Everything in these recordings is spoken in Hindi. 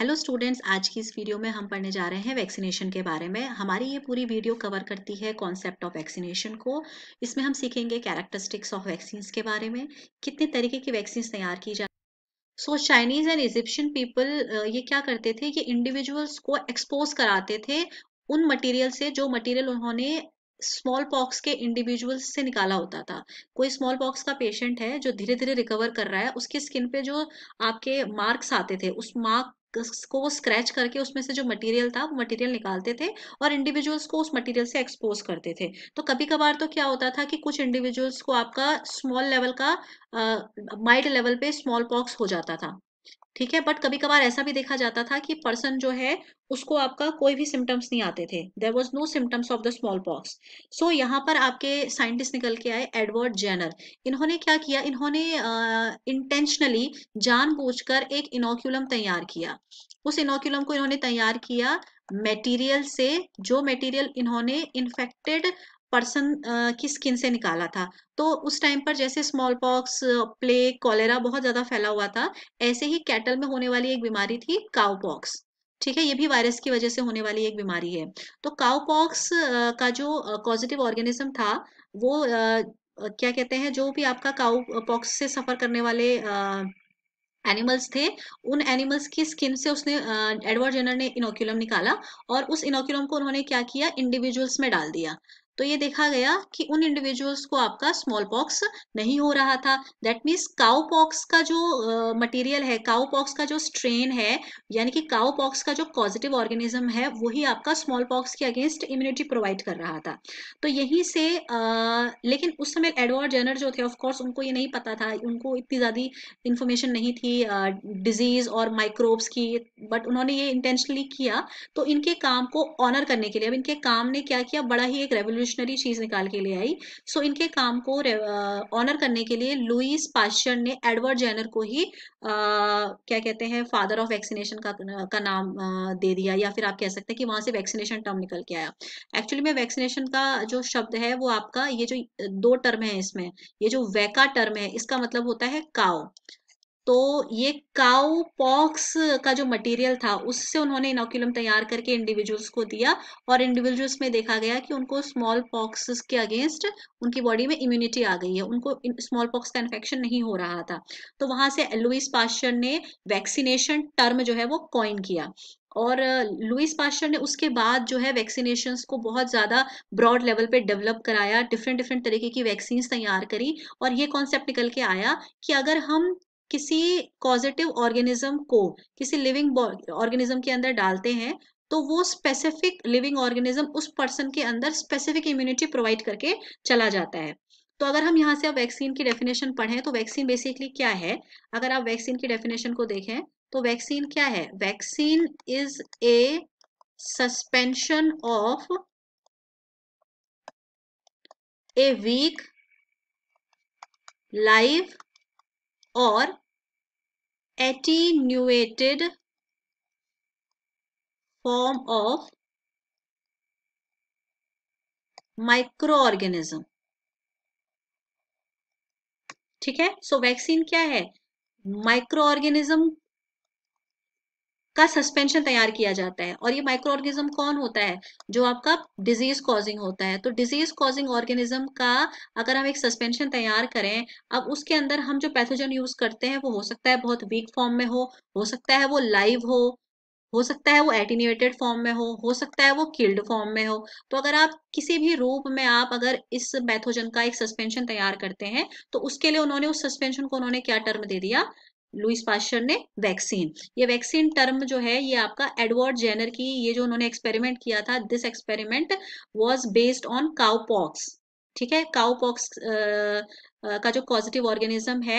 हेलो स्टूडेंट्स आज की इस वीडियो में हम पढ़ने जा रहे हैं वैक्सीनेशन के बारे में हमारी ये पूरी वीडियो कवर करती है कॉन्सेप्ट ऑफ वैक्सीनेशन को इसमें हम सीखेंगे कैरेक्टरिस्टिक्स ऑफ वैक्सीन्स के बारे में कितने तरीके की वैक्सीन तैयार की जा so Chinese and Egyptian people ये क्या करते थे ये इंडिविजुअल्स को एक्सपोज कराते थे उन मटेरियल से जो मटेरियल उन्होंने स्मॉल पॉक्स के इंडिविजुअल्स से निकाला होता था कोई स्मॉल पॉक्स का पेशेंट है जो धीरे धीरे रिकवर कर रहा है उसकी स्किन पे जो आपके मार्क्स आते थे उस मार्क को वो स्क्रैच करके उसमें से जो मटेरियल था वो मटेरियल निकालते थे और इंडिविजुअल्स को उस मटेरियल से एक्सपोज करते थे तो कभी कभार तो क्या होता था कि कुछ इंडिविजुअल्स को आपका स्मॉल लेवल का माइल्ड लेवल पे स्मॉल पॉक्स हो जाता था ठीक है बट कभी कभार ऐसा भी देखा जाता था कि पर्सन जो है उसको आपका कोई भी सिम्टम्स नहीं आते थे there was no symptoms of the smallpox so यहाँ पर आपके साइंटिस्ट निकल के आए एडवर्ड जेनर इन्होंने क्या किया इन्होंने इंटेंशनली uh, जानबूझकर एक इनोक्यूलम तैयार किया उस इनोक्यूलम को इन्होंने तैयार किया मटेरियल से जो मटेरियल इन्होंने इन्फेक्टेड पर्सन की स्किन से निकाला था तो उस टाइम पर जैसे स्मॉल पॉक्स प्लेग कॉलेरा बहुत ज़्यादा फैला हुआ था ऐसे ही कैटल में होने वाली एक बीमारी थी काउ पॉक्स ठीक है ये भी वायरस की वजह से होने वाली एक बीमारी है तो काउ पॉक्स का जो पॉजिटिव ऑर्गेनिज्म था वो क्या कहते हैं जो भी आपका काउ पॉक्स से सफर करने वाले एनिमल्स थे उन एनिमल्स की स्किन से उसने एडवर्ड जेनर ने इनोक्यूलम निकाला और उस इनोक्यूलम को उन्होंने क्या किया इंडिविजुअल्स में डाल दिया तो ये देखा गया कि उन इंडिविजुअल्स को आपका स्मॉल पॉक्स नहीं हो रहा था दैट मीन्स काउ पॉक्स का जो मटेरियल uh, है काउ पॉक्स का जो स्ट्रेन है यानी कि काउ पॉक्स का जो पॉजिटिव ऑर्गेनिज्म है वही आपका स्मॉल पॉक्स के अगेंस्ट इम्यूनिटी प्रोवाइड कर रहा था तो यहीं से uh, लेकिन उस समय एडवर्ड जेनर जो थे ऑफकोर्स उनको ये नहीं पता था उनको इतनी ज़्यादा इन्फॉर्मेशन नहीं थी डिजीज uh, और माइक्रोब्स की बट उन्होंने ये इंटेंशनली किया तो इनके काम को ऑनर करने के लिए अब इनके काम ने क्या किया बड़ा ही एक रेवोल्यूशन रेवोल्यूशनरी चीज निकाल के ले आई सो so, इनके काम को ऑनर uh, करने के लिए लुईस पाश्चर ने एडवर्ड जेनर को ही uh, क्या कहते हैं फादर ऑफ वैक्सीनेशन का का नाम uh, दे दिया या फिर आप कह सकते हैं कि वहां से वैक्सीनेशन टर्म निकल के आया एक्चुअली में वैक्सीनेशन का जो शब्द है वो आपका ये जो दो टर्म है इसमें ये जो वैका टर्म है इसका मतलब होता है काओ तो ये काउ पॉक्स का जो मटेरियल था उससे उन्होंने इनोक्यूलम तैयार करके इंडिविजुअल्स को दिया और इंडिविजुअल्स में देखा गया कि उनको स्मॉल पॉक्स के अगेंस्ट उनकी बॉडी में इम्यूनिटी आ गई है उनको स्मॉल पॉक्स का इन्फेक्शन नहीं हो रहा था तो वहां से लुइस पाश्चर ने वैक्सीनेशन टर्म जो है वो कॉइन किया और लुइस पाश्चर ने उसके बाद जो है वैक्सीनेशन को बहुत ज़्यादा ब्रॉड लेवल पे डेवलप कराया डिफरेंट डिफरेंट तरीके की वैक्सीन तैयार करी और ये कॉन्सेप्ट निकल के आया कि अगर हम किसी पॉजिटिव ऑर्गेनिज्म को किसी लिविंग ऑर्गेनिज्म के अंदर डालते हैं तो वो स्पेसिफिक लिविंग ऑर्गेनिज्म उस पर्सन के अंदर स्पेसिफिक इम्यूनिटी प्रोवाइड करके चला जाता है तो अगर हम यहाँ से अब वैक्सीन की डेफिनेशन पढ़ें तो वैक्सीन बेसिकली क्या है अगर आप वैक्सीन की डेफिनेशन को देखें तो वैक्सीन क्या है vaccine is a suspension of a weak live attenuated form of micro microorganism ठीक है सो so, वैक्सीन क्या है माइक्रो ऑर्गेनिज्म का सस्पेंशन तैयार किया जाता है और ये माइक्रो ऑर्गेनिज्म कौन होता है जो आपका डिजीज कॉजिंग होता है तो डिजीज कॉजिंग ऑर्गेनिज्म का अगर हम एक सस्पेंशन तैयार करें अब उसके अंदर हम जो पैथोजन यूज करते हैं वो हो सकता है बहुत वीक फॉर्म में हो हो सकता है वो लाइव हो हो सकता है वो एटीनिवेटेड फॉर्म में हो हो सकता है वो किल्ड फॉर्म में हो तो अगर आप किसी भी रूप में आप अगर इस पैथोजन का एक सस्पेंशन तैयार करते हैं तो उसके लिए उन्होंने उस सस्पेंशन को उन्होंने क्या टर्म दे दिया लुइस पाशर ने वैक्सीन ये वैक्सीन टर्म जो है ये आपका एडवर्ड जेनर की ये जो उन्होंने एक्सपेरिमेंट किया था this experiment was based on cowpox ठीक है काउपॉक्स का जो पॉजिटिव ऑर्गेनिज्म है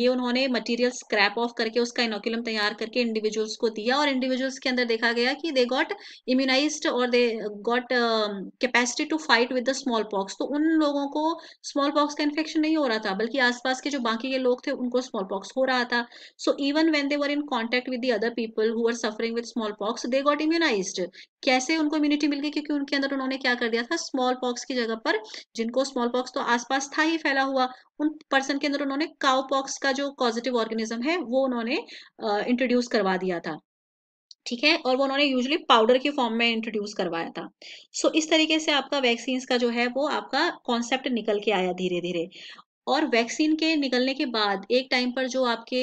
ये उन्होंने मटेरियल स्क्रैप ऑफ करके उसका इनोक्यूलम तैयार करके इंडिविजुअल्स को दिया और इंडिविजुअल्स के अंदर देखा गया कि दे गॉट इम्यूनाइज और they got capacity to fight with the smallpox तो उन लोगों को स्मॉल पॉक्स का इन्फेक्शन नहीं हो रहा था बल्कि आसपास के जो बाकी के लोग थे उनको स्मॉल पॉक्स हो रहा था so even when they were in contact with the other people who are suffering with smallpox they got immunise कैसे उनको इम्यूनिटी मिल गई क्योंकि उनके अंदर उन्होंने क्या कर दिया था स्मॉल पॉक्स की जगह पर जिनको स्मॉल पॉक्स तो आसपास था ही फैला हुआ उन पर्सन के अंदर उन्होंने काउपॉक्स का जो पॉजिटिव ऑर्गेनिज्म है वो उन्होंने इंट्रोड्यूस करवा दिया था ठीक है और वो उन्होंने यूजली पाउडर के फॉर्म में इंट्रोड्यूस करवाया था सो so, इस तरीके से आपका वैक्सीन का जो है वो आपका कॉन्सेप्ट निकल के आया धीरे धीरे और वैक्सीन के निकलने के बाद एक टाइम पर जो आपके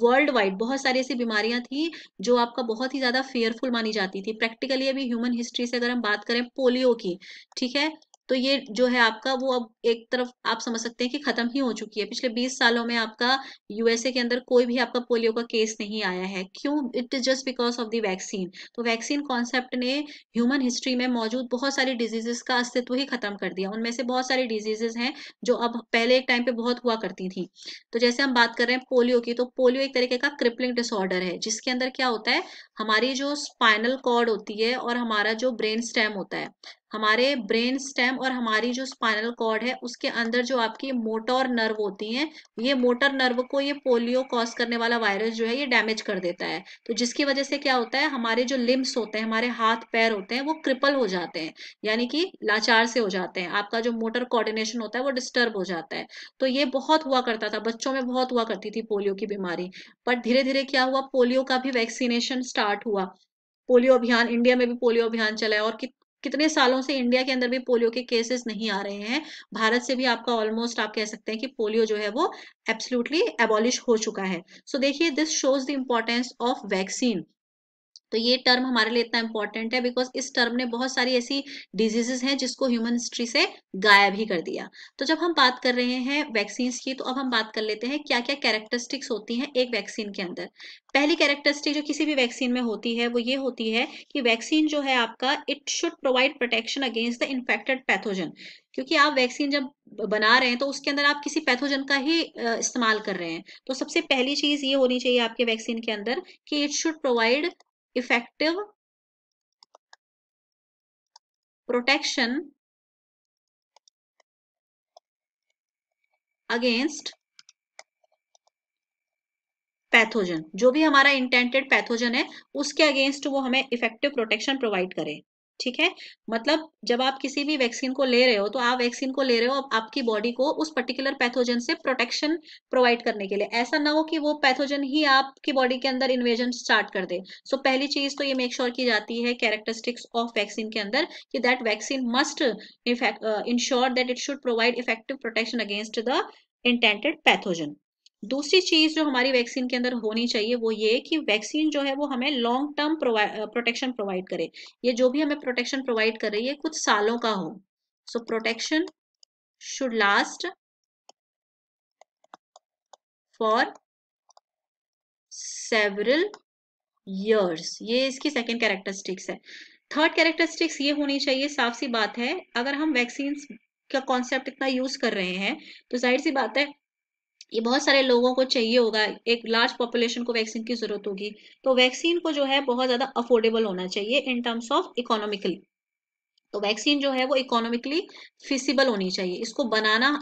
वर्ल्ड वाइड बहुत सारी ऐसी बीमारियां थी जो आपका बहुत ही ज़्यादा फेयरफुल मानी जाती थी प्रैक्टिकली अभी ह्यूमन हिस्ट्री से अगर हम बात करें पोलियो की ठीक है तो ये जो है आपका वो अब एक तरफ आप समझ सकते हैं कि खत्म ही हो चुकी है पिछले 20 सालों में आपका यूएसए के अंदर कोई भी आपका पोलियो का केस नहीं आया है क्यों it is just because of the vaccine तो वैक्सीन कॉन्सेप्ट ने ह्यूमन हिस्ट्री में मौजूद बहुत सारी डिजीजेस का अस्तित्व ही खत्म कर दिया उनमें से बहुत सारी डिजीजेज हैं जो अब पहले एक टाइम पे बहुत हुआ करती थी तो जैसे हम बात कर रहे हैं पोलियो की तो पोलियो एक तरीके का क्रिपलिंग डिसऑर्डर है जिसके अंदर क्या होता है हमारी जो स्पाइनल कॉर्ड होती है और हमारा जो ब्रेन स्टेम होता है हमारे ब्रेन स्टेम और हमारी जो स्पाइनल कॉर्ड है उसके अंदर जो आपकी मोटर नर्व होती हैं ये मोटर नर्व को ये पोलियो कॉज करने वाला वायरस जो है ये डैमेज कर देता है तो जिसकी वजह से क्या होता है हमारे जो लिम्स होते हैं हमारे हाथ पैर होते हैं वो क्रिपल हो जाते हैं यानी कि लाचार से हो जाते हैं आपका जो मोटर कोऑर्डिनेशन होता है वो डिस्टर्ब हो जाता है तो ये बहुत हुआ करता था बच्चों में बहुत हुआ करती थी पोलियो की बीमारी बट धीरे धीरे क्या हुआ पोलियो का भी वैक्सीनेशन स्टार्ट स्टार्ट हुआ पोलियो अभियान इंडिया में भी पोलियो अभियान चला है और कि, कितने सालों से इंडिया के अंदर भी पोलियो के केसेस नहीं आ रहे हैं भारत से भी आपका ऑलमोस्ट आप कह सकते हैं कि पोलियो जो है वो एब्सोल्युटली एबॉलिश हो चुका है सो देखिए this shows the importance of vaccine तो ये टर्म हमारे लिए इतना इंपॉर्टेंट है बिकॉज इस टर्म ने बहुत सारी ऐसी डिजीजेस हैं जिसको ह्यूमन हिस्ट्री से गायब ही कर दिया तो जब हम बात कर रहे हैं वैक्सीन की तो अब हम बात कर लेते हैं क्या क्या कैरेक्टरिस्टिक्स होती हैं एक वैक्सीन के अंदर पहली कैरेक्टरिस्टिक जो किसी भी वैक्सीन में होती है वो ये होती है कि वैक्सीन जो है आपका it should provide protection against the infected pathogen क्योंकि आप वैक्सीन जब बना रहे हैं तो उसके अंदर आप किसी पैथोजन का ही इस्तेमाल कर रहे हैं तो सबसे पहली चीज ये होनी चाहिए आपके वैक्सीन के अंदर कि it should provide effective protection against pathogen जो भी हमारा इंटेंटेड पैथोजन है उसके अगेंस्ट वो हमें इफेक्टिव प्रोटेक्शन प्रोवाइड करे ठीक है मतलब जब आप किसी भी वैक्सीन को ले रहे हो तो आप वैक्सीन को ले रहे हो आपकी बॉडी को उस पर्टिकुलर पैथोजन से प्रोटेक्शन प्रोवाइड करने के लिए ऐसा ना हो कि वो पैथोजन ही आपकी बॉडी के अंदर इन्वेजन स्टार्ट कर दे सो so, पहली चीज तो ये मेक श्योर sure की जाती है कैरेक्टरिस्टिक्स ऑफ वैक्सीन के अंदर कि that vaccine must ensure that it should provide effective protection against the intended pathogen दूसरी चीज जो हमारी वैक्सीन के अंदर होनी चाहिए वो ये कि वैक्सीन जो है वो हमें लॉन्ग टर्म प्रोटेक्शन प्रोवाइड करे ये जो भी हमें प्रोटेक्शन प्रोवाइड कर रही है कुछ सालों का हो so protection should last for several years ये इसकी सेकेंड कैरेक्टरिस्टिक्स है थर्ड कैरेक्टरिस्टिक्स ये होनी चाहिए साफ सी बात है अगर हम वैक्सीन का कॉन्सेप्ट इतना यूज कर रहे हैं तो जाहिर सी बात है ये बहुत सारे लोगों को चाहिए होगा एक लार्ज पॉपुलेशन को वैक्सीन की जरूरत होगी तो वैक्सीन को जो है बहुत ज्यादा अफोर्डेबल होना चाहिए इन टर्म्स ऑफ इकोनॉमिकली तो वैक्सीन जो है वो इकोनॉमिकली फिसिबल होनी चाहिए इसको बनाना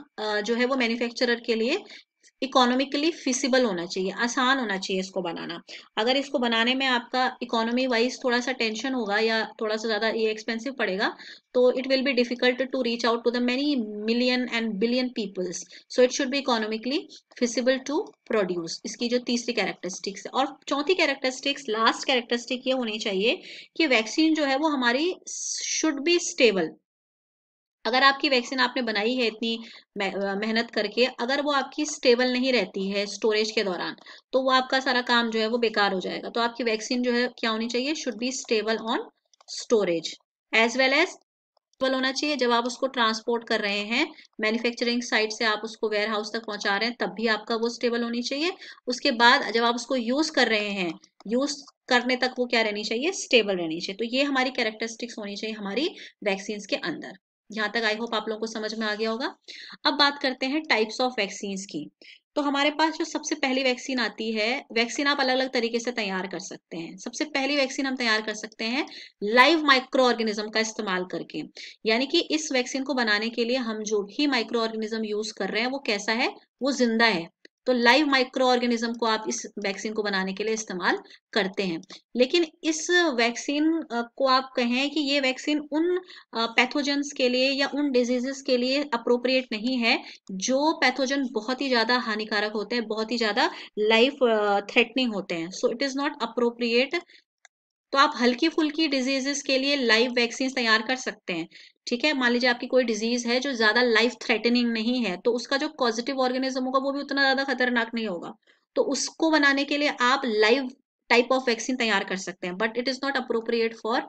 जो है वो मैन्युफैक्चरर के लिए इकोनॉमिकली फिसिबल होना चाहिए आसान होना चाहिए इसको बनाना अगर इसको बनाने में आपका इकोनॉमी वाइज थोड़ा सा टेंशन होगा या थोड़ा सा ज़्यादा ये एक्सपेंसिव पड़ेगा तो it will be difficult to reach out to the many million and billion peoples so it should be economically feasible to produce इसकी जो तीसरी कैरेक्टरिस्टिक्स है और चौथी कैरेक्टरिस्टिक्स लास्ट कैरेक्टरिस्टिक ये होनी चाहिए कि वैक्सीन जो है वो हमारी शुड बी स्टेबल अगर आपकी वैक्सीन आपने बनाई है इतनी मेहनत करके अगर वो आपकी स्टेबल नहीं रहती है स्टोरेज के दौरान तो वो आपका सारा काम जो है वो बेकार हो जाएगा तो आपकी वैक्सीन जो है क्या होनी चाहिए should be stable on storage as well as stable होना चाहिए जब आप उसको ट्रांसपोर्ट कर रहे हैं मैन्युफैक्चरिंग साइट से आप उसको वेयर हाउस तक पहुंचा रहे हैं तब भी आपका वो स्टेबल होनी चाहिए उसके बाद जब आप उसको यूज कर रहे हैं यूज करने तक वो क्या रहनी चाहिए स्टेबल रहनी चाहिए तो ये हमारी कैरेक्टरिस्टिक्स होनी चाहिए हमारी वैक्सीन के अंदर यहाँ तक आई होप आप लोगों को समझ में आ गया होगा अब बात करते हैं टाइप्स ऑफ वैक्सीन की तो हमारे पास जो सबसे पहली वैक्सीन आती है वैक्सीन आप अलग अलग तरीके से तैयार कर सकते हैं सबसे पहली वैक्सीन हम तैयार कर सकते हैं लाइव माइक्रो ऑर्गेनिज्म का इस्तेमाल करके यानी कि इस वैक्सीन को बनाने के लिए हम जो भी माइक्रो ऑर्गेनिज्म यूज कर रहे हैं वो कैसा है वो जिंदा है तो लाइव माइक्रो ऑर्गेनिज्म को आप इस वैक्सीन को बनाने के लिए इस्तेमाल करते हैं लेकिन इस वैक्सीन को आप कहें कि ये वैक्सीन उन पैथोजेंस के लिए या उन डिजीजेस के लिए अप्रोप्रिएट नहीं है जो पैथोजन बहुत ही ज्यादा हानिकारक होते हैं बहुत ही ज्यादा लाइफ थ्रेटनिंग होते हैं so it is not appropriate तो आप हल्की फुल्की डिजीजेस के लिए लाइव वैक्सीन तैयार कर सकते हैं ठीक है मान लीजिए आपकी कोई डिजीज है जो ज्यादा लाइफ थ्रेटनिंग नहीं है तो उसका जो पॉजिटिव ऑर्गेनिज्म होगा वो भी उतना ज्यादा खतरनाक नहीं होगा तो उसको बनाने के लिए आप लाइव टाइप ऑफ वैक्सीन तैयार कर सकते हैं but it is not appropriate for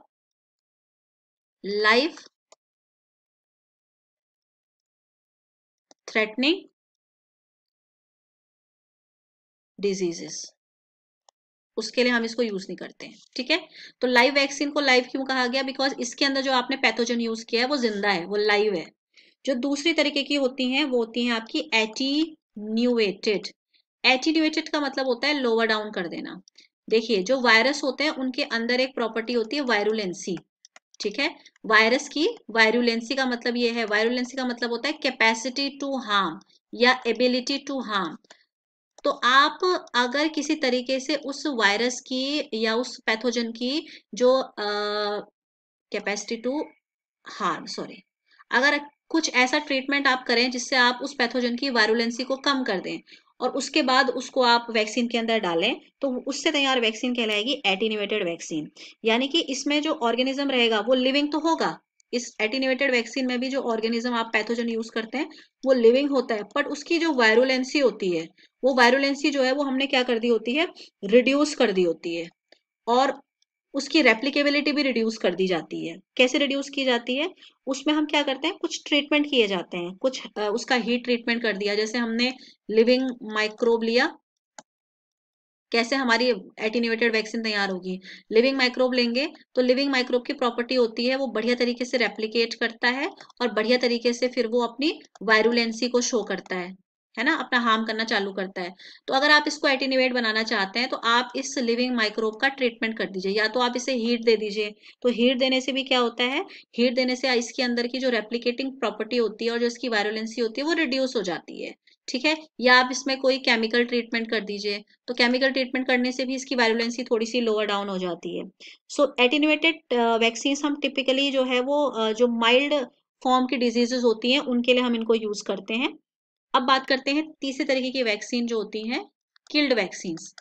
life threatening diseases उसके लिए हम इसको यूज नहीं करते हैं ठीक है तो लाइव वैक्सीन को लाइव क्यों कहा गया बिकॉज इसके अंदर जो आपने पैथोजन यूज किया है वो जिंदा है वो लाइव है जो दूसरी तरीके की होती हैं वो होती हैं आपकी एटीन्यूएटेड एटीन्यूएटेड का मतलब होता है लोअर डाउन कर देना देखिए जो वायरस होते हैं उनके अंदर एक प्रॉपर्टी होती है वायरुलेंसी ठीक है वायरस की वायरुलेंसी का मतलब ये है वायरुलेंसी का मतलब होता है कैपेसिटी टू हार्म या एबिलिटी टू हार्म तो आप अगर किसी तरीके से उस वायरस की या उस पैथोजन की जो कैपेसिटी टू हार्म सॉरी अगर कुछ ऐसा ट्रीटमेंट आप करें जिससे आप उस पैथोजन की वायरुलेंसी को कम कर दें और उसके बाद उसको आप वैक्सीन के अंदर डालें तो उससे तैयार वैक्सीन कहलाएगी एटीनिवेटेड वैक्सीन यानी कि इसमें जो ऑर्गेनिज्म रहेगा वो लिविंग तो होगा इस एटीनेटेड वैक्सीन में भी जो ऑर्गेनिज्म आप पैथोजन यूज करते हैं वो लिविंग होता है बट उसकी जो वायरुलेंसी होती है वो वायरुलेंसी जो है वो हमने क्या कर दी होती है रिड्यूस कर दी होती है और उसकी रेप्लीकेबिलिटी भी रिड्यूस कर दी जाती है कैसे रिड्यूस की जाती है उसमें हम क्या करते हैं कुछ ट्रीटमेंट किए जाते हैं कुछ उसका हीट ट्रीटमेंट कर दिया जैसे हमने लिविंग माइक्रोब लिया कैसे हमारी एटीनिवेटेड वैक्सीन तैयार होगी लिविंग माइक्रोब लेंगे तो लिविंग माइक्रोब की प्रॉपर्टी होती है वो बढ़िया तरीके से रेप्लीकेट करता है और बढ़िया तरीके से फिर वो अपनी वायरुलेंसी को शो करता है है ना अपना हार्म करना चालू करता है तो अगर आप इसको एटीनिवेट बनाना चाहते हैं तो आप इस लिविंग माइक्रोब का ट्रीटमेंट कर दीजिए या तो आप इसे हीट दे दीजिए तो हीट देने से भी क्या होता है हीट देने से इसके अंदर की जो रेप्लीकेटिंग प्रॉपर्टी होती है और जो इसकी वायरुलेंसी होती है वो रिड्यूस हो जाती है ठीक है या आप इसमें कोई केमिकल ट्रीटमेंट कर दीजिए तो केमिकल ट्रीटमेंट करने से भी इसकी वायरुलेंसी थोड़ी सी लोअर डाउन हो जाती है सो एटिन्यूएटेड वैक्सीन हम टिपिकली जो है वो uh, जो माइल्ड फॉर्म की डिजीजेस होती हैं उनके लिए हम इनको यूज करते हैं अब बात करते हैं तीसरे तरीके की वैक्सीन जो होती हैं किल्ड वैक्सीन्स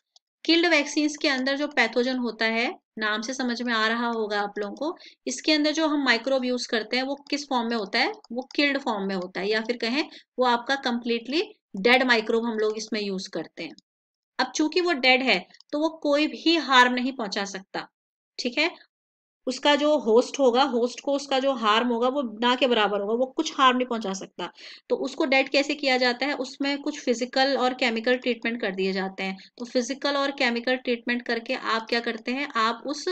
किल्ड वैक्सीन्स के अंदर जो पैथोजन होता है नाम से समझ में आ रहा होगा आप लोगों को इसके अंदर जो हम माइक्रोब यूज करते हैं वो किस फॉर्म में होता है वो किल्ड फॉर्म में होता है या फिर कहें वो आपका कंप्लीटली डेड माइक्रोब हम लोग इसमें यूज करते हैं अब चूंकि वो डेड है तो वो कोई भी हार्म नहीं पहुंचा सकता ठीक है उसका जो होस्ट होगा होस्ट को उसका जो हार्म होगा वो ना के बराबर होगा वो कुछ हार्म नहीं पहुंचा सकता तो उसको डेड कैसे किया जाता है उसमें कुछ फिजिकल और केमिकल ट्रीटमेंट कर दिए जाते हैं तो फिजिकल और केमिकल ट्रीटमेंट करके आप क्या करते हैं आप उस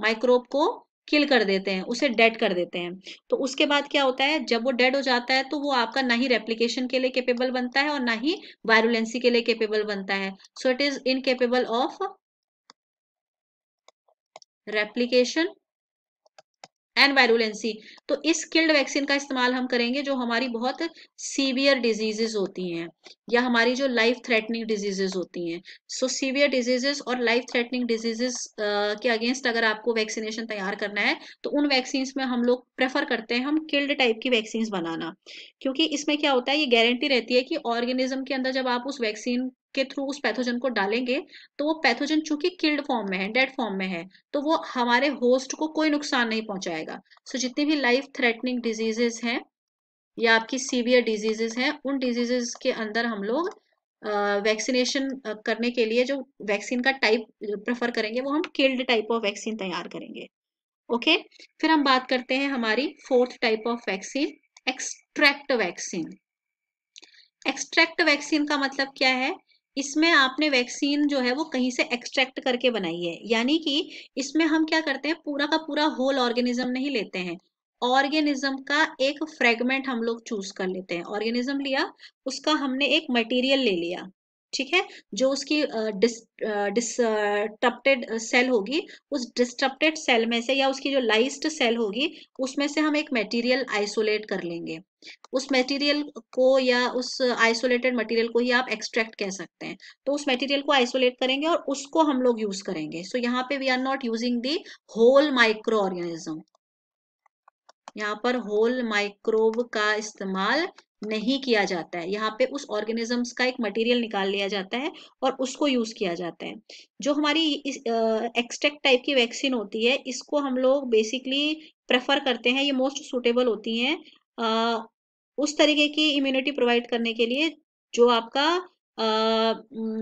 माइक्रोब को किल कर देते हैं उसे डेड कर देते हैं तो उसके बाद क्या होता है जब वो डेड हो जाता है तो वो आपका ना ही रेप्लीकेशन के लिए केपेबल बनता है और ना ही वायरुलेंसी के लिए केपेबल बनता है so it is incapable of replication and virulency तो इस किल्ड वैक्सीन का इस्तेमाल हम करेंगे जो हमारी बहुत सीवियर डिजीजेस होती हैं या हमारी जो लाइफ थ्रेटनिंग डिजीजेस होती हैं सो सीवियर डिजीजेस और लाइफ थ्रेटनिंग डिजीजेस के अगेंस्ट अगर आपको वैक्सीनेशन तैयार करना है तो उन वैक्सीन में हम लोग प्रेफर करते हैं हम किल्ड टाइप की वैक्सीन बनाना क्योंकि इसमें क्या होता है ये गारंटी रहती है कि ऑर्गेनिज्म के अंदर जब आप उस वैक्सीन के थ्रू उस पैथोजन को डालेंगे तो वो पैथोजन चूंकि किल्ड फॉर्म में है डेड फॉर्म में है तो वो हमारे होस्ट को कोई नुकसान नहीं पहुंचाएगा सो so, जितनी भी लाइफ थ्रेटनिंग डिजीजेस हैं या आपकी सीवियर डिजीजेस हैं उन डिजीजेस के अंदर हम लोग वैक्सीनेशन करने के लिए जो वैक्सीन का टाइप प्रेफर करेंगे वो हम किल्ड टाइप ऑफ वैक्सीन तैयार करेंगे ओके okay? फिर हम बात करते हैं हमारी fourth type of vaccine extract vaccine extract vaccine का मतलब क्या है इसमें आपने वैक्सीन जो है वो कहीं से एक्सट्रैक्ट करके बनाई है यानी कि इसमें हम क्या करते हैं पूरा का पूरा होल ऑर्गेनिज्म नहीं लेते हैं ऑर्गेनिज्म का एक फ्रेगमेंट हम लोग चूज कर लेते हैं ऑर्गेनिज्म लिया उसका हमने एक मटेरियल ले लिया ठीक है जो उसकी डिस्टप्टेड सेल होगी उस डिस्टप्टेड सेल में से या उसकी जो लाइस्ट सेल होगी उसमें से हम एक मटेरियल आइसोलेट कर लेंगे उस मटेरियल को या उस आइसोलेटेड मटेरियल को ही आप एक्सट्रैक्ट कह सकते हैं तो उस मटेरियल को आइसोलेट करेंगे और उसको हम लोग यूज करेंगे सो so, यहाँ पे we are not using the whole microorganism यहाँ पर होल माइक्रोव का इस्तेमाल नहीं किया जाता है यहाँ पे उस ऑर्गेनिजम्स का एक मटेरियल निकाल लिया जाता है और उसको यूज किया जाता है जो हमारी एक्सटेक्ट टाइप की वैक्सीन होती है इसको हम लोग बेसिकली प्रेफर करते हैं ये मोस्ट सुटेबल होती हैं आ, उस तरीके की इम्यूनिटी प्रोवाइड करने के लिए जो आपका आ,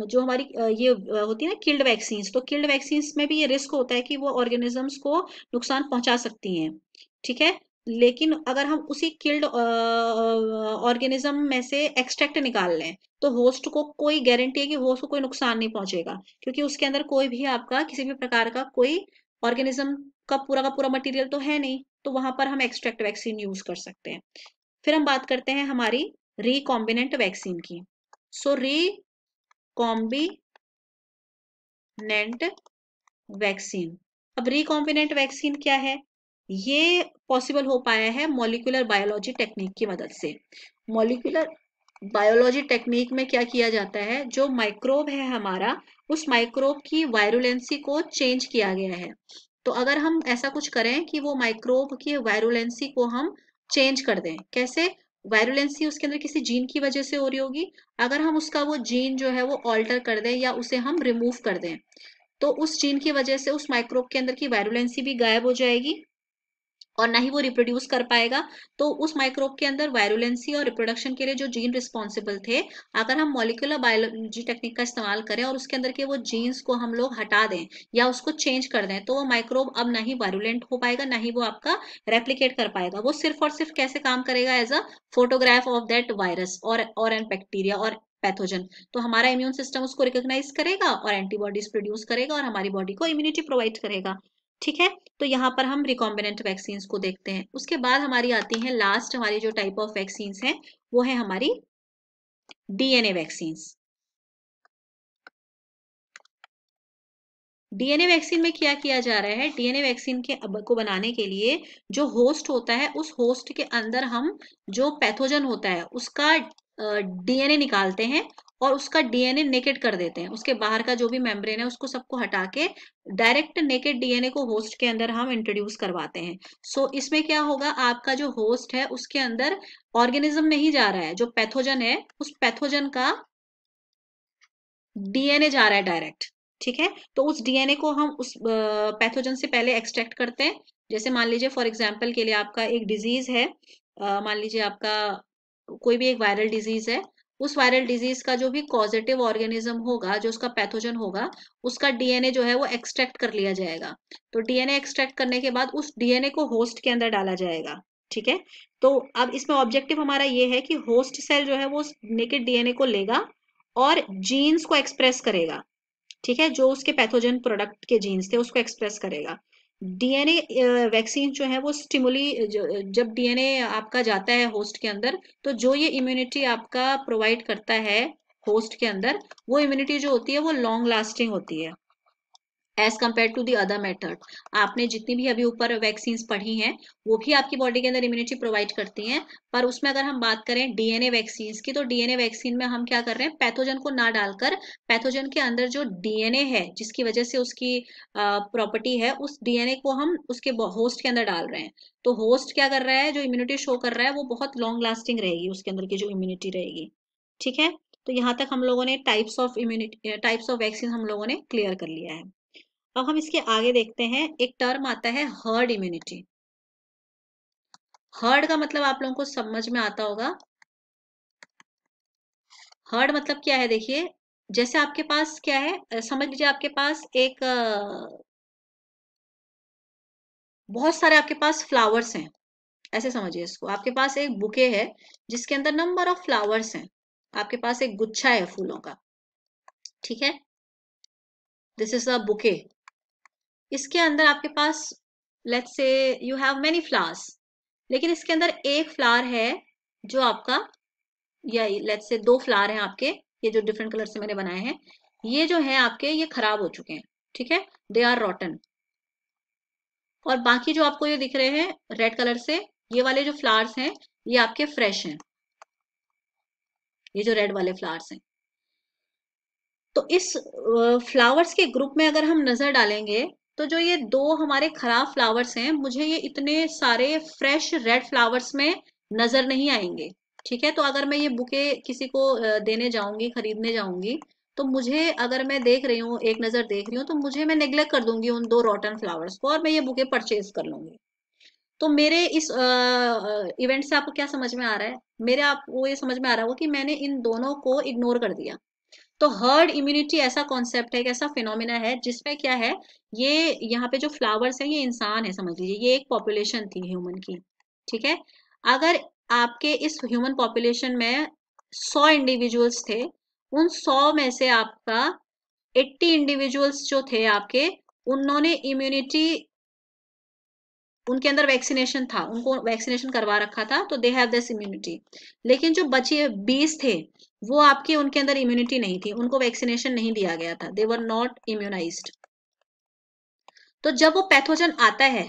जो हमारी ये होती है ना किल्ड वैक्सीन तो किल्ड वैक्सीन में भी ये रिस्क होता है कि वो ऑर्गेनिजम्स को नुकसान पहुंचा सकती हैं ठीक है लेकिन अगर हम उसी किल्ड ऑर्गेनिज्म में से एक्सट्रैक्ट निकाल लें तो होस्ट को कोई गारंटी है कि होस्ट को कोई नुकसान नहीं पहुंचेगा क्योंकि उसके अंदर कोई भी आपका किसी भी प्रकार का कोई ऑर्गेनिज्म का पूरा का पूरा मटेरियल तो है नहीं तो वहां पर हम एक्सट्रैक्ट वैक्सीन यूज कर सकते हैं फिर हम बात करते हैं हमारी रिकॉम्बिनेंट वैक्सीन की सो रिकॉम्बिनेंट वैक्सीन अब रिकॉम्बिनेंट वैक्सीन क्या है ये पॉसिबल हो पाया है मॉलिकुलर बायोलॉजी टेक्निक की मदद से मॉलिकुलर बायोलॉजी टेक्निक में क्या किया जाता है जो माइक्रोब है हमारा उस माइक्रोब की वायरुलेंसी को चेंज किया गया है तो अगर हम ऐसा कुछ करें कि वो माइक्रोब की वायरुलेंसी को हम चेंज कर दें कैसे वायरुलेंसी उसके अंदर किसी जीन की वजह से हो रही होगी अगर हम उसका वो जीन जो है वो ऑल्टर कर दें या उसे हम रिमूव कर दें तो उस जीन की वजह से उस माइक्रोब के अंदर की वायरुलेंसी भी गायब हो जाएगी और ना ही वो रिप्रोड्यूस कर पाएगा तो उस माइक्रोब के अंदर वायरुलेंसी और रिप्रोडक्शन के लिए जो जीन रिस्पॉन्सिबल थे अगर हम मोलिकुलर बायोलॉजी टेक्निक का इस्तेमाल करें और उसके अंदर के वो जीन्स को हम लोग हटा दें या उसको चेंज कर दें तो वो माइक्रोब अब ना ही वायरुलेंट हो पाएगा ना ही वो आपका रेप्लीकेट कर पाएगा वो सिर्फ और सिर्फ कैसे काम करेगा as a photograph of that virus और और एन बैक्टीरिया और पैथोजन तो हमारा इम्यून सिस्टम उसको रिकॉग्नाइज करेगा और एंटीबॉडीज प्रोड्यूस करेगा और हमारी बॉडी को इम्यूनिटी प्रोवाइड करेगा ठीक है तो यहाँ पर हम रिकॉम्बिनेंट वैक्सीन को देखते हैं उसके बाद हमारी आती है लास्ट हमारी जो टाइप ऑफ वैक्सीन है वो है हमारी डीएनए वैक्सीन डीएनए वैक्सीन में क्या किया जा रहा है डीएनए वैक्सीन के को बनाने के लिए जो होस्ट होता है उस होस्ट के अंदर हम जो पैथोजन होता है उसका डीएनए निकालते हैं और उसका डीएनए नेकेड कर देते हैं उसके बाहर का जो भी मेम्ब्रेन है उसको सबको हटा के डायरेक्ट नेकेड डीएनए को होस्ट के अंदर हम इंट्रोड्यूस करवाते हैं सो so, इसमें क्या होगा आपका जो होस्ट है उसके अंदर ऑर्गेनिज्म नहीं जा रहा है जो पैथोजन है उस पैथोजन का डीएनए जा रहा है डायरेक्ट ठीक है तो उस डीएनए को हम उस पैथोजन से पहले एक्सट्रैक्ट करते हैं जैसे मान लीजिए फॉर एग्जाम्पल के लिए आपका एक डिजीज है मान लीजिए आपका कोई भी एक वायरल डिजीज है उस वायरल डिजीज का जो भी पॉजिटिव ऑर्गेनिज्म होगा जो उसका पैथोजन होगा उसका डीएनए जो है वो एक्सट्रैक्ट कर लिया जाएगा तो डीएनए एक्सट्रैक्ट करने के बाद उस डीएनए को होस्ट के अंदर डाला जाएगा ठीक है तो अब इसमें ऑब्जेक्टिव हमारा ये है कि होस्ट सेल जो है वो नेकेड डीएनए को लेगा और जीन्स को एक्सप्रेस करेगा ठीक है जो उसके पैथोजन प्रोडक्ट के जीन्स थे उसको एक्सप्रेस करेगा डीएनए वैक्सीन जो है वो स्टिमुली जब डीएनए आपका जाता है होस्ट के अंदर तो जो ये इम्यूनिटी आपका प्रोवाइड करता है होस्ट के अंदर वो इम्यूनिटी जो होती है वो लॉन्ग लास्टिंग होती है as compare to the other method आपने जितनी भी अभी ऊपर वैक्सीन पढ़ी हैं वो भी आपकी बॉडी के अंदर इम्यूनिटी प्रोवाइड करती हैं पर उसमें अगर हम बात करें डीएनए वैक्सीन की तो डीएनए वैक्सीन में हम क्या कर रहे हैं पैथोजन को ना डालकर पैथोजन के अंदर जो डीएनए है जिसकी वजह से उसकी प्रॉपर्टी है उस डीएनए को हम उसके होस्ट के अंदर डाल रहे हैं तो होस्ट क्या कर रहा है जो इम्यूनिटी शो कर रहा है वो बहुत लॉन्ग लास्टिंग रहेगी उसके अंदर की जो इम्यूनिटी रहेगी ठीक है तो यहाँ तक हम लोगों ने types of immunity types of vaccine हम लोगों ने क्लियर कर लिया है अब हम इसके आगे देखते हैं एक टर्म आता है हर्ड इम्यूनिटी हर्ड का मतलब आप लोगों को समझ में आता होगा हर्ड मतलब क्या है देखिए जैसे आपके पास क्या है समझ लीजिए आपके पास एक बहुत सारे आपके पास फ्लावर्स हैं ऐसे समझिए इसको आपके पास एक बुके है जिसके अंदर नंबर ऑफ फ्लावर्स हैं आपके पास एक गुच्छा है फूलों का ठीक है दिस इज अ बुके इसके अंदर आपके पास let's say you have many flowers लेकिन इसके अंदर एक फ्लावर है जो आपका या लेट्स से दो फ्लावर हैं आपके ये जो डिफरेंट कलर से मैंने बनाए हैं ये जो है आपके ये खराब हो चुके हैं ठीक है दे आर रॉटन और बाकी जो आपको ये दिख रहे हैं रेड कलर से ये वाले जो फ्लावर्स हैं ये आपके फ्रेश हैं ये जो रेड वाले फ्लावर्स हैं तो इस फ्लावर्स के ग्रुप में अगर हम नजर डालेंगे तो जो ये दो हमारे खराब फ्लावर्स हैं मुझे ये इतने सारे फ्रेश रेड फ्लावर्स में नजर नहीं आएंगे ठीक है तो अगर मैं ये बुके किसी को देने जाऊंगी खरीदने जाऊंगी तो मुझे अगर मैं देख रही हूँ एक नजर देख रही हूँ तो मुझे मैं निग्लेक्ट कर दूंगी उन दो रॉटन फ्लावर्स को और मैं ये बुके परचेज कर लूंगी तो मेरे इस इवेंट से आपको क्या समझ में आ रहा है मेरे आपको ये समझ में आ रहा होगा कि मैंने इन दोनों को इग्नोर कर दिया तो हर्ड इम्यूनिटी ऐसा कॉन्सेप्ट है एक ऐसा फिनोमिना है जिसमें क्या है ये यहाँ पे जो फ्लावर्स है ये इंसान है समझ लीजिए ये एक पॉपुलेशन थी ह्यूमन की ठीक है अगर आपके इस ह्यूमन पॉपुलेशन में सौ इंडिविजुअल्स थे उन सौ में से आपका एट्टी इंडिविजुअल्स जो थे आपके उन्होंने इम्यूनिटी उनके अंदर वैक्सीनेशन था उनको वैक्सीनेशन करवा रखा था तो दे हैव दिस इम्यूनिटी लेकिन जो बचे बीस थे वो आपके उनके अंदर इम्यूनिटी नहीं थी उनको वैक्सीनेशन नहीं दिया गया था दे वर नॉट इम्यूनाइज्ड तो जब वो पैथोजन आता है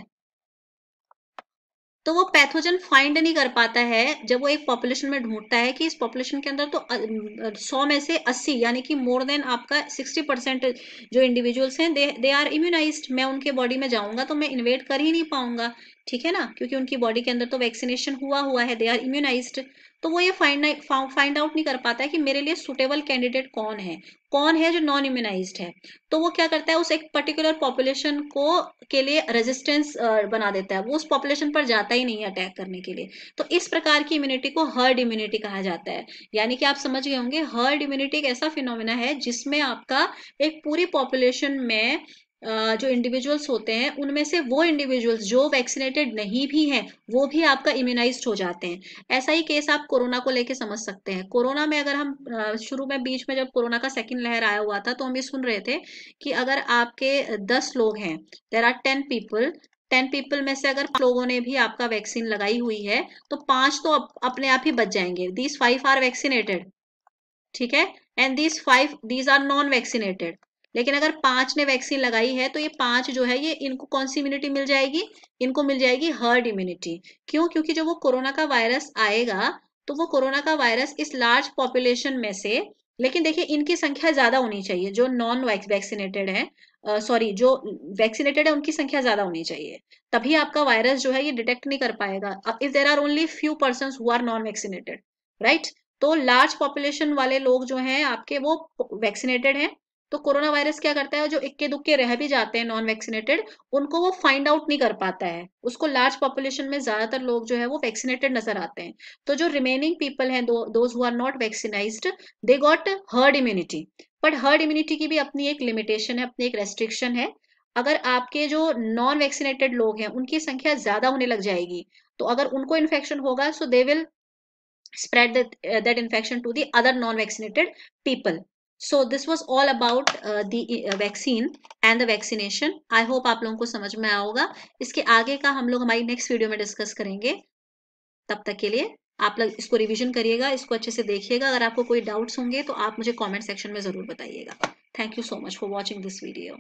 तो वो पैथोजन फाइंड नहीं कर पाता है जब वो एक पॉपुलेशन में ढूंढता है कि इस पॉपुलेशन के अंदर तो सौ में से अस्सी यानी कि मोर देन आपका सिक्सटी परसेंट जो इंडिविजुअल्स हैं दे दे आर इम्यूनाइज मैं उनके बॉडी में जाऊंगा तो मैं इन्वेट कर ही नहीं पाऊंगा ठीक है ना क्योंकि उनकी बॉडी के अंदर तो वैक्सीनेशन हुआ हुआ है दे आर इम्यूनाइज तो वो ये फाइंड फाइंड आउट नहीं कर पाता है कि मेरे लिए सुटेबल कैंडिडेट कौन है कौन है जो नॉन इम्यूनाइज है तो वो क्या करता है उस एक पर्टिकुलर पॉपुलेशन को के लिए रेजिस्टेंस बना देता है वो उस पॉपुलेशन पर जाता ही नहीं है अटैक करने के लिए तो इस प्रकार की इम्यूनिटी को हर्ड इम्यूनिटी कहा जाता है यानी कि आप समझ गए होंगे हर्ड इम्यूनिटी एक ऐसा फिनोमिना है जिसमें आपका एक पूरी पॉपुलेशन में जो इंडिविजुअल्स होते हैं उनमें से वो इंडिविजुअल्स जो वैक्सीनेटेड नहीं भी हैं वो भी आपका इम्यूनाइज हो जाते हैं ऐसा ही केस आप कोरोना को लेके समझ सकते हैं कोरोना में अगर हम शुरू में बीच में जब कोरोना का सेकेंड लहर आया हुआ था तो हम ये सुन रहे थे कि अगर आपके दस लोग हैं there are ten people ten people में से अगर लोगों ने भी आपका वैक्सीन लगाई हुई है तो पांच तो अप, अपने आप ही बच जाएंगे दीज फाइव आर वैक्सीनेटेड ठीक है and these five these are non vaccinated लेकिन अगर पांच ने वैक्सीन लगाई है तो ये पांच जो है ये इनको कौन सी इम्यूनिटी मिल जाएगी इनको मिल जाएगी हर्ड इम्यूनिटी क्यों क्योंकि जब वो कोरोना का वायरस आएगा तो वो कोरोना का वायरस इस लार्ज पॉपुलेशन में से लेकिन देखिए इनकी संख्या ज्यादा होनी चाहिए जो नॉन वैक्सीनेटेड है सॉरी जो वैक्सीनेटेड है उनकी संख्या ज्यादा होनी चाहिए तभी आपका वायरस जो है ये डिटेक्ट नहीं कर पाएगा if there are only few person who are non vaccinated right तो लार्ज पॉपुलेशन वाले लोग जो हैं आपके वो वैक्सीनेटेड हैं तो कोरोना वायरस क्या करता है जो इक्के दुक्के रह भी जाते हैं नॉन वैक्सीनेटेड उनको वो फाइंड आउट नहीं कर पाता है उसको लार्ज पॉपुलेशन में ज्यादातर लोग जो है वो वैक्सीनेटेड नजर आते हैं तो जो रिमेनिंग पीपल हैं those who are not vaccinised they got herd immunity but herd immunity की भी अपनी एक लिमिटेशन है अपनी एक रेस्ट्रिक्शन है अगर आपके जो नॉन वैक्सीनेटेड लोग हैं उनकी संख्या ज्यादा होने लग जाएगी तो अगर उनको इन्फेक्शन होगा so they will spread that infection to the other non vaccinated people so this was all about the vaccine and the vaccination I hope आप लोगों को समझ में आया होगा इसके आगे का हम लोग हमारी नेक्स्ट वीडियो में डिस्कस करेंगे तब तक के लिए आप लोग इसको रिविजन करिएगा इसको अच्छे से देखिएगा अगर आपको कोई डाउट्स होंगे तो आप मुझे कॉमेंट सेक्शन में ज़रूर बताइएगा thank you so much for watching this video